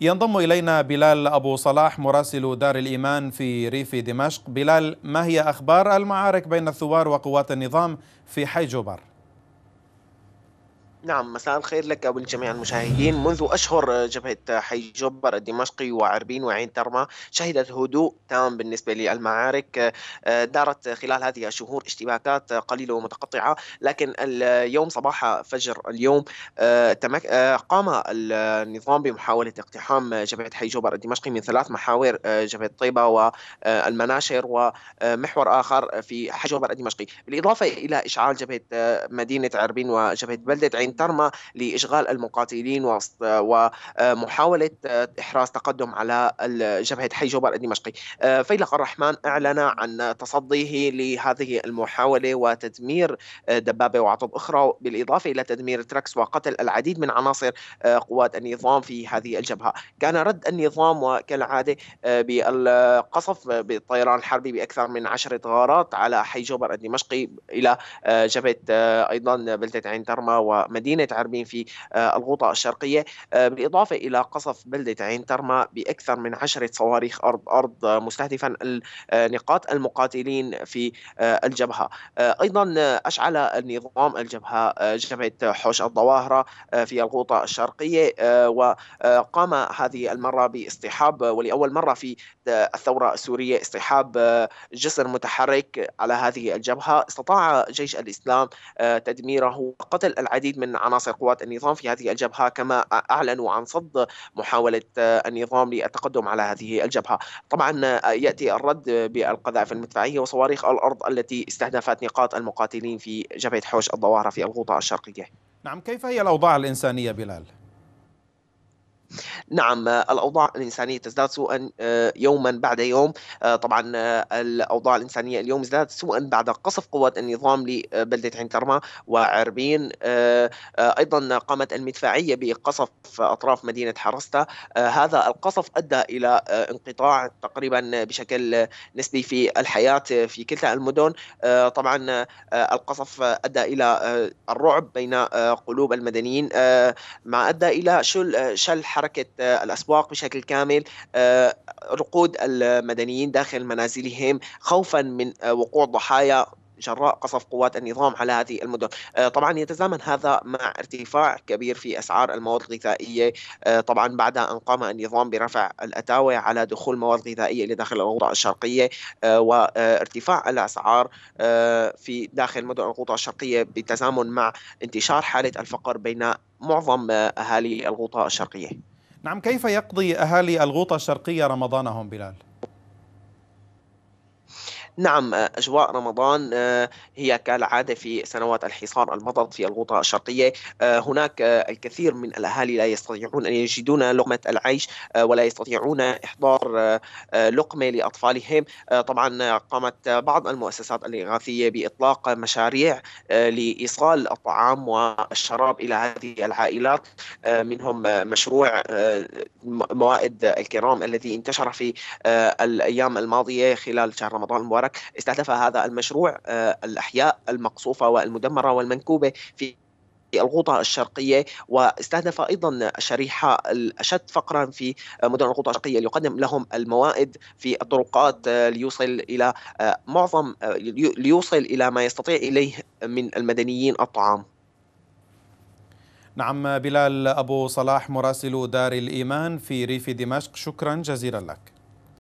ينضم إلينا بلال أبو صلاح مراسل دار الإيمان في ريف دمشق بلال ما هي أخبار المعارك بين الثوار وقوات النظام في حي جوبر؟ نعم مساء الخير لك وللجميع المشاهدين منذ أشهر جبهة حي جبر الدمشقي وعربين وعين ترمى شهدت هدوء تام بالنسبة للمعارك آه، دارت خلال هذه الشهور اشتباكات قليلة ومتقطعة لكن اليوم صباح فجر اليوم آه، آه، قام النظام بمحاولة اقتحام جبهة حي جبر الدمشقي من ثلاث محاور جبهة طيبة والمناشر ومحور آخر في حي جبر الدمشقي بالإضافة إلى إشعال جبهة مدينة عربين وجبهة بلدة عين ترمى لإشغال المقاتلين ومحاولة آه، إحراز تقدم على جبهة حي جوبر الدمشقي آه، فيلق الرحمن أعلن عن تصديه لهذه المحاولة وتدمير آه، دبابة وعطب أخرى بالإضافة إلى تدمير تركس وقتل العديد من عناصر قوات النظام في هذه الجبهة كان رد النظام وكالعادة بالقصف بالطيران الحربي بأكثر من عشرة غارات على حي جوبر الدمشقي إلى جبهة أيضا بلدة عين ترما ومن مدينة عربين في آه، الغوطة الشرقية آه، بالإضافة إلى قصف بلدة عين ترما بأكثر من عشرة صواريخ أرض أرض مستهدفا آه، نقاط المقاتلين في الجبهة أيضا أشعل النظام الجبهة جبهة حوش الظواهرة في الغوطة الشرقية وقام هذه المرة باصطحاب ولأول مرة في الثورة السورية اصطحاب جسر متحرك على هذه الجبهة استطاع جيش الإسلام تدميره وقتل العديد من من عناصر قوات النظام في هذه الجبهة كما أعلنوا عن صد محاولة آه، النظام للتقدم على هذه الجبهة طبعا آه، يأتي الرد بالقذائف المدفعية وصواريخ الأرض التي استهدفت نقاط المقاتلين في جبهة حوش الظواهرة في الغوطة الشرقية نعم كيف هي الأوضاع الإنسانية بلال؟ نعم آه، الأوضاع الإنسانية تزداد سوءا آه، يوما بعد يوم آه، طبعا الأوضاع الإنسانية اليوم ازدادت سوءا بعد قصف قوات النظام لبلدة عين كرمة وعربين أيضا قامت المدفعية بقصف أطراف مدينة حرستا هذا القصف أدى إلى انقطاع تقريبا بشكل نسبي في الحياة في كلتا المدن طبعا القصف أدى إلى الرعب بين قلوب المدنيين ما أدى إلى شل شل حركه آه، الاسواق بشكل كامل آه، رقود المدنيين داخل منازلهم خوفا من آه، وقوع ضحايا جراء قصف قوات النظام على هذه المدن آه، طبعا يتزامن هذا مع ارتفاع كبير في أسعار المواد الغذائية آه، طبعا بعد أن قام النظام برفع الأتاوة على دخول مواد غذائية إلى داخل الشرقية آه، وارتفاع الأسعار في داخل مدن الغوطة الشرقية بالتزامن مع انتشار حالة الفقر بين معظم أهالي الغوطة الشرقية نعم كيف يقضي أهالي الغوطة الشرقية رمضانهم بلال؟ نعم آه، أجواء رمضان آه، هي كالعادة في سنوات الحصار المطر في الغوطة الشرقية آه، هناك الكثير من الأهالي لا يستطيعون أن يجدون لقمة العيش ولا يستطيعون إحضار لقمة لأطفالهم طبعا قامت بعض المؤسسات الإغاثية بإطلاق مشاريع لإيصال الطعام والشراب إلى هذه العائلات منهم مشروع موائد الكرام الذي انتشر في الأيام الماضية خلال شهر رمضان المبارك المشترك استهدف هذا المشروع آه، الأحياء المقصوفة والمدمرة والمنكوبة في الغوطة الشرقية واستهدف أيضا الشريحة الأشد فقرا في مدن الغوطة الشرقية ليقدم لهم الموائد في الطرقات آه، ليوصل إلى آه، معظم ليوصل إلى ما يستطيع إليه من المدنيين الطعام نعم بلال أبو صلاح مراسل دار الإيمان في ريف دمشق شكرا جزيلا لك